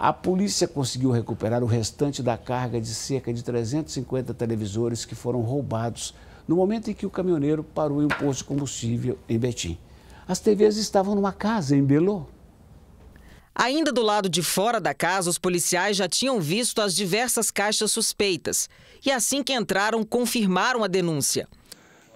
A polícia conseguiu recuperar o restante da carga de cerca de 350 televisores que foram roubados no momento em que o caminhoneiro parou em um posto de combustível em Betim. As TVs estavam numa casa em Belô. Ainda do lado de fora da casa, os policiais já tinham visto as diversas caixas suspeitas e assim que entraram, confirmaram a denúncia.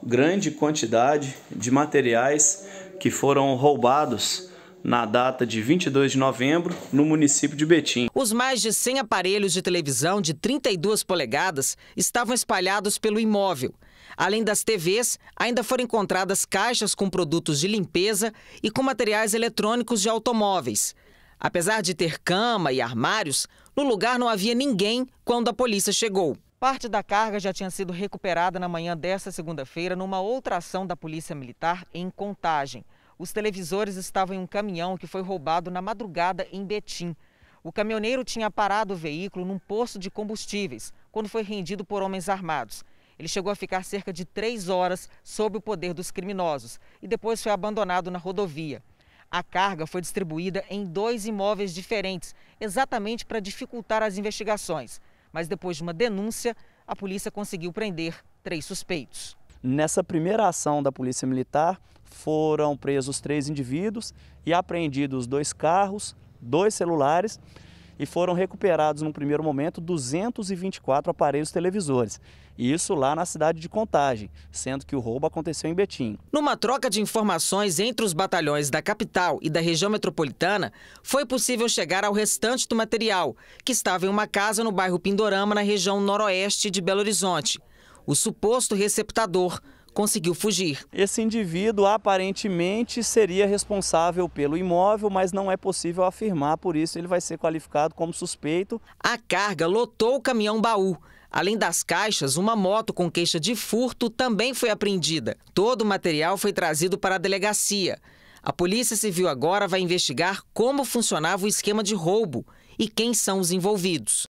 Grande quantidade de materiais que foram roubados na data de 22 de novembro, no município de Betim. Os mais de 100 aparelhos de televisão de 32 polegadas estavam espalhados pelo imóvel. Além das TVs, ainda foram encontradas caixas com produtos de limpeza e com materiais eletrônicos de automóveis. Apesar de ter cama e armários, no lugar não havia ninguém quando a polícia chegou. Parte da carga já tinha sido recuperada na manhã desta segunda-feira numa outra ação da Polícia Militar em Contagem. Os televisores estavam em um caminhão que foi roubado na madrugada em Betim. O caminhoneiro tinha parado o veículo num posto de combustíveis, quando foi rendido por homens armados. Ele chegou a ficar cerca de três horas sob o poder dos criminosos e depois foi abandonado na rodovia. A carga foi distribuída em dois imóveis diferentes, exatamente para dificultar as investigações. Mas depois de uma denúncia, a polícia conseguiu prender três suspeitos. Nessa primeira ação da Polícia Militar, foram presos três indivíduos e apreendidos dois carros, dois celulares e foram recuperados no primeiro momento 224 aparelhos televisores. Isso lá na cidade de Contagem, sendo que o roubo aconteceu em Betim. Numa troca de informações entre os batalhões da capital e da região metropolitana, foi possível chegar ao restante do material, que estava em uma casa no bairro Pindorama, na região noroeste de Belo Horizonte o suposto receptador conseguiu fugir. Esse indivíduo aparentemente seria responsável pelo imóvel, mas não é possível afirmar, por isso ele vai ser qualificado como suspeito. A carga lotou o caminhão baú. Além das caixas, uma moto com queixa de furto também foi apreendida. Todo o material foi trazido para a delegacia. A Polícia Civil agora vai investigar como funcionava o esquema de roubo e quem são os envolvidos.